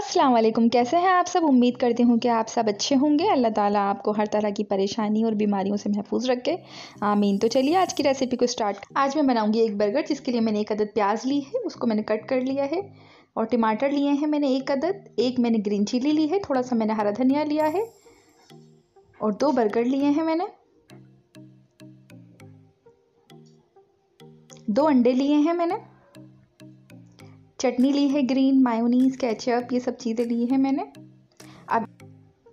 अस्सलाम वालेकुम कैसे हैं आप सब उम्मीद करती हूँ कि आप सब अच्छे होंगे अल्लाह ताला आपको हर तरह की परेशानी और बीमारियों से महफूज रखे आमीन तो चलिए आज की रेसिपी को स्टार्ट आज मैं बनाऊंगी एक बर्गर जिसके लिए मैंने एक अदद प्याज ली है उसको मैंने कट कर लिया है और टमाटर लिए हैं मैंने एक अदद एक मैंने ग्रीन चिली ली है थोड़ा सा मैंने हरा धनिया लिया है और दो बर्गर लिए हैं मैंने दो अंडे लिए हैं मैंने चटनी ली है ग्रीन मायोनीज केचप ये सब चीज़ें ली हैं मैंने अब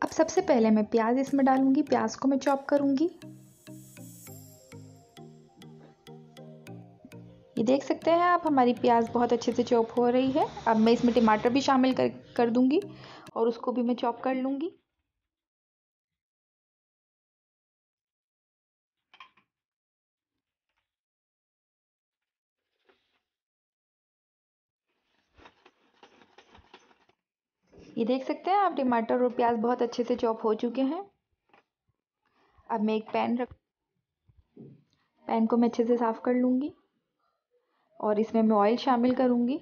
अब सबसे पहले मैं प्याज इसमें डालूँगी प्याज को मैं चॉप करूँगी ये देख सकते हैं आप हमारी प्याज बहुत अच्छे से चॉप हो रही है अब मैं इसमें टमाटर भी शामिल कर कर दूँगी और उसको भी मैं चॉप कर लूँगी ये देख सकते हैं आप टमाटर और प्याज बहुत अच्छे से चॉप हो चुके हैं अब मैं एक पैन रख पैन को मैं अच्छे से साफ़ कर लूँगी और इसमें मैं ऑयल शामिल करूँगी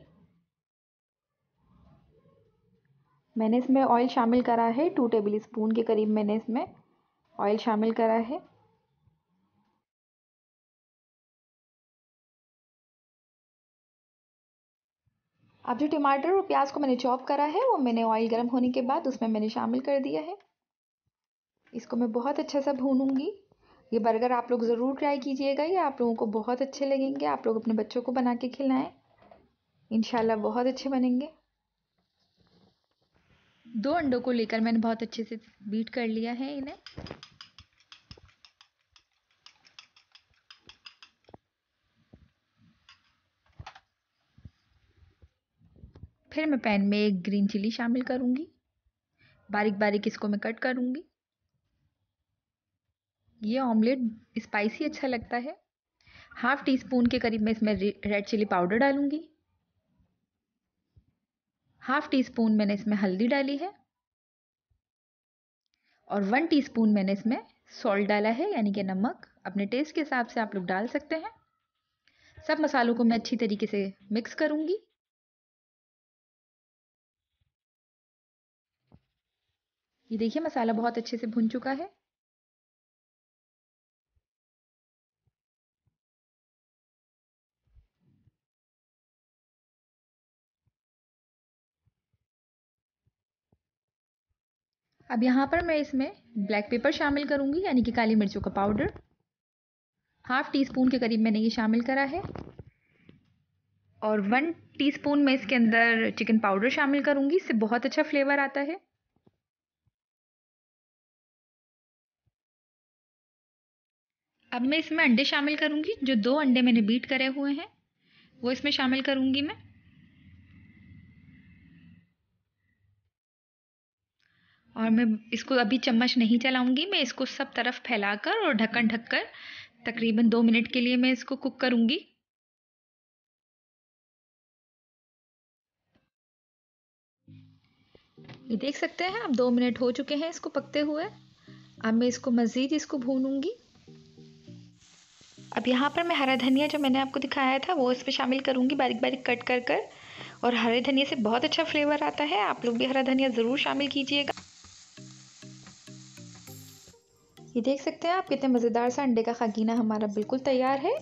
मैंने इसमें ऑयल शामिल करा है टू टेबल स्पून के करीब मैंने इसमें ऑयल शामिल करा है अब जो टमाटर और प्याज को मैंने चॉप करा है वो मैंने ऑयल गर्म होने के बाद उसमें मैंने शामिल कर दिया है इसको मैं बहुत अच्छे से भूनूंगी ये बर्गर आप लोग ज़रूर ट्राई कीजिएगा ये आप लोगों को बहुत अच्छे लगेंगे आप लोग अपने बच्चों को बना के खिलाएँ इन बहुत अच्छे बनेंगे दो अंडों को लेकर मैंने बहुत अच्छे से बीट कर लिया है इन्हें फिर मैं पैन में एक ग्रीन चिली शामिल करूँगी बारीक बारीक इसको मैं कट करूँगी ये ऑमलेट स्पाइसी अच्छा लगता है हाफ टी स्पून के करीब मैं इसमें रेड चिली पाउडर डालूँगी हाफ टी स्पून मैंने इसमें हल्दी डाली है और वन टी स्पून मैंने इसमें सॉल्ट डाला है यानी कि नमक अपने टेस्ट के हिसाब से आप लोग डाल सकते हैं सब मसालों को मैं अच्छी तरीके से मिक्स करूँगी ये देखिए मसाला बहुत अच्छे से भुन चुका है अब यहाँ पर मैं इसमें ब्लैक पेपर शामिल करूँगी यानी कि काली मिर्चों का पाउडर हाफ टी स्पून के करीब मैंने ये शामिल करा है और वन टीस्पून मैं इसके अंदर चिकन पाउडर शामिल करूँगी इससे बहुत अच्छा फ्लेवर आता है अब मैं इसमें अंडे शामिल करूँगी जो दो अंडे मैंने बीट करे हुए हैं वो इसमें शामिल करूँगी मैं और मैं इसको अभी चम्मच नहीं चलाऊंगी मैं इसको सब तरफ फैलाकर और ढक्कन ढककर तकरीबन दो मिनट के लिए मैं इसको कुक करूंगी ये देख सकते हैं अब दो मिनट हो चुके हैं इसको पकते हुए अब मैं इसको मज़ीद इसको भूनूंगी अब यहाँ पर मैं हरा धनिया जो मैंने आपको दिखाया था वो इसमें शामिल करूँगी बारीक बारीक कट कर कर और हरे धनिया से बहुत अच्छा फ्लेवर आता है आप लोग भी हरा धनिया ज़रूर शामिल कीजिएगा ये देख सकते हैं आप कितने मज़ेदार सा अंडे का खागीना हमारा बिल्कुल तैयार है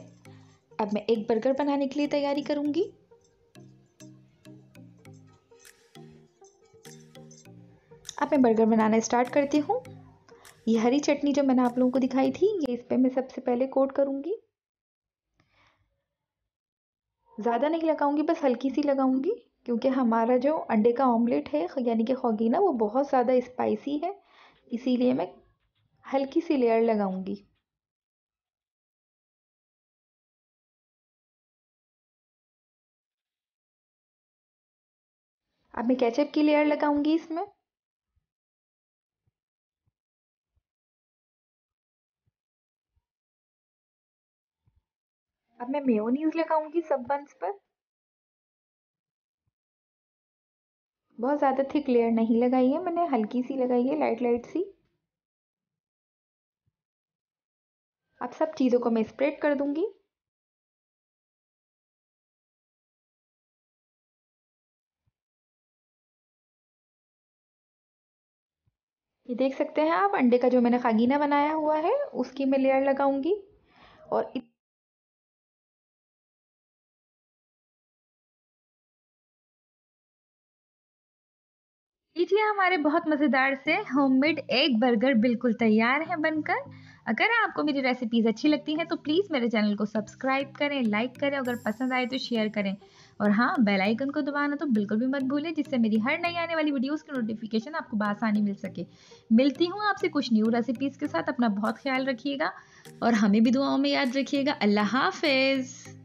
अब मैं एक बर्गर बनाने के लिए तैयारी करूँगी अब मैं बर्गर बनाना स्टार्ट करती हूँ ये हरी चटनी जो मैंने आप लोगों को दिखाई थी ये इस पर मैं सबसे पहले कोट करूँगी ज़्यादा नहीं लगाऊंगी बस हल्की सी लगाऊंगी क्योंकि हमारा जो अंडे का ऑमलेट है यानी कि खोगीना वो बहुत ज़्यादा स्पाइसी है इसीलिए मैं हल्की सी लेयर लगाऊंगी अब मैं केचप की लेयर लगाऊंगी इसमें अब मैं मेयोनीज लगाऊंगी सब बंस पर बहुत ज़्यादा थिक लेयर नहीं लगाई है मैंने हल्की सी लगाई है लाइट लाइट सी अब सब चीज़ों को मैं स्प्रेड कर दूंगी ये देख सकते हैं आप अंडे का जो मैंने खागीना बनाया हुआ है उसकी मैं लेयर लगाऊंगी और इत... लीजिए हमारे बहुत मज़ेदार से होममेड एग बर्गर बिल्कुल तैयार है बनकर अगर आपको मेरी रेसिपीज़ अच्छी लगती हैं तो प्लीज़ मेरे चैनल को सब्सक्राइब करें लाइक करें अगर पसंद आए तो शेयर करें और हाँ बेल आइकन को दबाना तो बिल्कुल भी मत भूलें जिससे मेरी हर नई आने वाली वीडियोस की नोटिफिकेशन आपको बासानी मिल सके मिलती हूँ आपसे कुछ न्यू रेसिपीज़ के साथ अपना बहुत ख्याल रखिएगा और हमें भी दुआओं में याद रखिएगा अल्लाह हाफिज़